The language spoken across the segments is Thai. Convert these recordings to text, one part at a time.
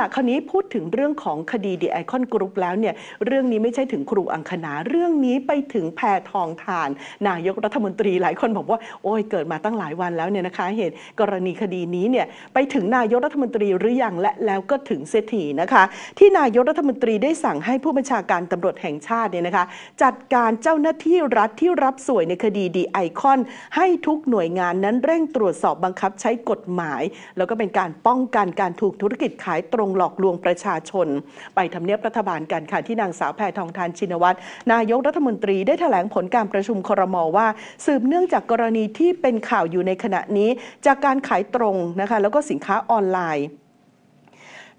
ล่ะคราวนี้พูดถึงเรื่องของคดีดีไอคอนกรุ๊ปแล้วเนี่ยเรื่องนี้ไม่ใช่ถึงครูอังคณาเรื่องนี้ไปถึงแพทองทาน นายกรัฐมนตรีหลายคนบอกว่าโอ้ยเกิดมาตั้งหลายวันแล้วเนี่ยนะคะ เหตุกรณีคดีนี้เนี่ยไปถึงนายกรัฐมนตรีหรือยังและแล้วก็ถึงเสถีนะคะ ที่นายกรัฐมนตรีได้สั่งให้ผู้บัญชาการตำรวจแห่งชาติเนี่ยนะคะ จัดการเจ้าหน้าที่รัฐที่รับสวยในคดีดีไอคอนให้ทุกหน่วยงานนั้นเร่งตรวจสอบบังคับใช้กฎหมาย แล้วก็เป็นการป้องกันการถูกธุรกิจขายตรงงหลอกลวงประชาชน ไปทำเนียบรัฐบาลกันค่ะที่นางสาวแพทองทานชินวัตรนายกรัฐมนตรีได้แถลงผลการประชุมครมว่า สืบเนื่องจากกรณีที่เป็นข่าวอยู่ในขณะนี้จากการขายตรงนะคะแล้วก็สินค้าออนไลน์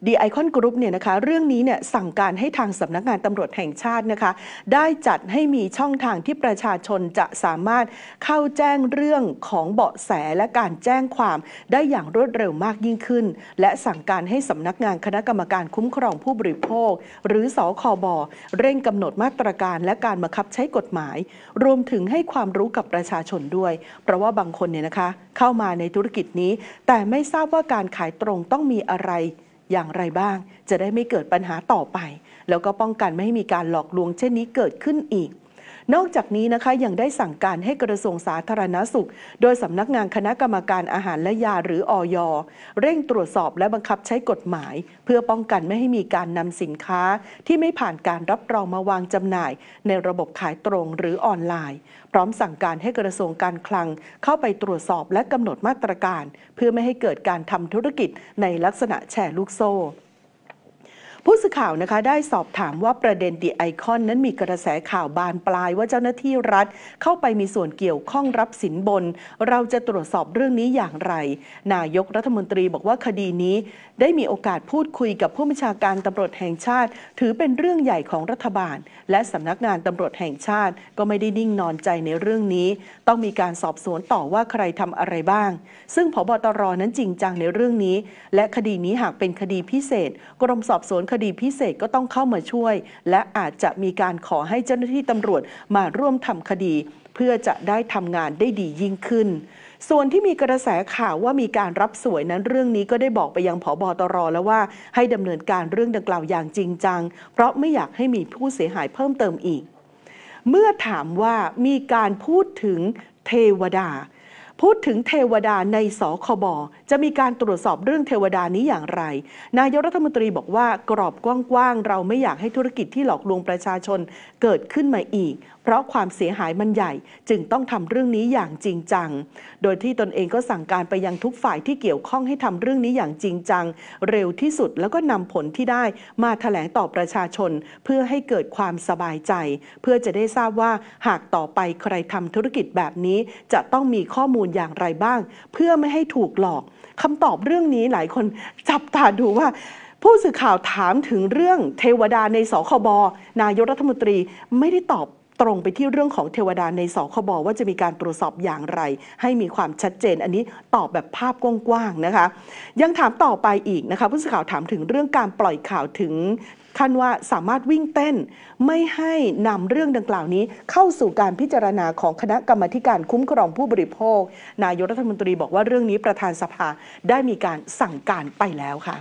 ดีไอคอนกรุ๊ปเนี่ยนะคะเรื่องนี้เนี่ยสั่งการให้ทางสำนักงานตำรวจแห่งชาตินะคะ ได้จัดให้มีช่องทางที่ประชาชนจะสามารถเข้าแจ้งเรื่องของเบาะแสและการแจ้งความได้อย่างรวดเร็วมากยิ่งขึ้น และสั่งการให้สำนักงานคณะกรรมการคุ้มครองผู้บริโภค หรือสอคอบอเร่งกำหนดมาตรการ และการบังคับใช้กฎหมาย รวมถึงให้ความรู้กับประชาชนด้วยเพราะว่าบางคนเนี่ยนะคะ เข้ามาในธุรกิจนี้ แต่ไม่ทราบว่าการขายตรงต้องมีอะไรอย่างไรบ้างจะได้ไม่เกิดปัญหาต่อไป แล้วก็ป้องกันไม่ให้มีการหลอกลวงเช่นนี้เกิดขึ้นอีกนอกจากนี้นะคะยังได้สั่งการให้กระทรวงสาธารณสุข โดยสำนักงานคณะกรรมการอาหารและยาหรืออยเร่งตรวจสอบและบังคับใช้กฎหมาย เพื่อป้องกันไม่ให้มีการนำสินค้า ที่ไม่ผ่านการรับรองมาวางจำหน่าย ในระบบขายตรงหรือออนไลน์ พร้อมสั่งการให้กระทรวงการคลัง เข้าไปตรวจสอบและกำหนดมาตรการ เพื่อไม่ให้เกิดการทำธุรกิจในลักษณะแชร์ลูกโซ่ผู้สื่อข่าวนะคะได้สอบถามว่าประเด็นดีไอคอนนั้นมีกระแสข่าวบานปลายว่าเจ้าหน้าที่รัฐ เข้าไปมีส่วนเกี่ยวข้องรับสินบน เราจะตรวจสอบเรื่องนี้อย่างไร นายกรัฐมนตรีบอกว่าคดีนี้ได้มีโอกาสพูดคุยกับผู้บัญชาการตำรวจแห่งชาติ ถือเป็นเรื่องใหญ่ของรัฐบาล และสำนักงานตำรวจแห่งชาติก็ไม่ได้นิ่งนอนใจในเรื่องนี้ ต้องมีการสอบสวนต่อว่าใครทำอะไรบ้าง ซึ่งพบตรนั้นจริงจังในเรื่องนี้ และคดีนี้หากเป็นคดีพิเศษ กรมสอบสวนคดีพิเศษก็ต้องเข้ามาช่วย และอาจจะมีการขอให้เจ้าหน้าที่ตำรวจมาร่วมทำคดี เพื่อจะได้ทำงานได้ดียิ่งขึ้น ส่วนที่มีกระแสข่าวว่ามีการรับสวยนั้นเรื่องนี้ก็ได้บอกไปยังผอบอตรแล้วว่าให้ดำเนินการเรื่องดังกล่าวอย่างจริงจังเพราะไม่อยากให้มีผู้เสียหายเพิ่มเติมอีก เมื่อถามว่ามีการพูดถึงเทวดาพูดถึงเทวดาในสคบจะมีการตรวจสอบเรื่องเทวดานี้อย่างไร นายกรัฐมนตรีบอกว่า กรอบกว้างๆเราไม่อยากให้ธุรกิจที่หลอกลวงประชาชน เกิดขึ้นมาอีก เพราะความเสียหายมันใหญ่ จึงต้องทำเรื่องนี้อย่างจริงจัง โดยที่ตนเองก็สั่งการไปยังทุกฝ่ายที่เกี่ยวข้องให้ทำเรื่องนี้อย่างจริงจัง เร็วที่สุดแล้วก็นำผลที่ได้ มาแถลงต่อประชาชนเพื่อให้เกิดความสบายใจ เพื่อจะได้ทราบว่าหากต่อไปใครทำธุรกิจแบบนี้จะต้องมีข้อมูลลอย่างไรบ้างเพื่อไม่ให้ถูกหลอกคำตอบเรื่องนี้หลายคนจับตาดูว่า ผู้สื่อข่าวถามถึงเรื่องเทวดาในสคบนายกรัฐมนตรีไม่ได้ตอบตรงไปที่เรื่องของเทวดาในสคบว่าจะมีการตรวจสอบอย่างไรให้มีความชัดเจนอันนี้ตอบแบบภาพกว้างๆนะคะ ยังถามต่อไปอีกนะคะผู้สื่อข่าวถามถึงเรื่องการปล่อยข่าวถึงขั้นว่าสามารถวิ่งเต้น ไม่ให้นำเรื่องดังกล่าวนี้เข้าสู่การพิจารณาของคณะกรรมการคุ้มครองผู้บริโภค นายกรัฐมนตรีบอกว่าเรื่องนี้ประธานสภาได้มีการสั่งการไปแล้วค่ะ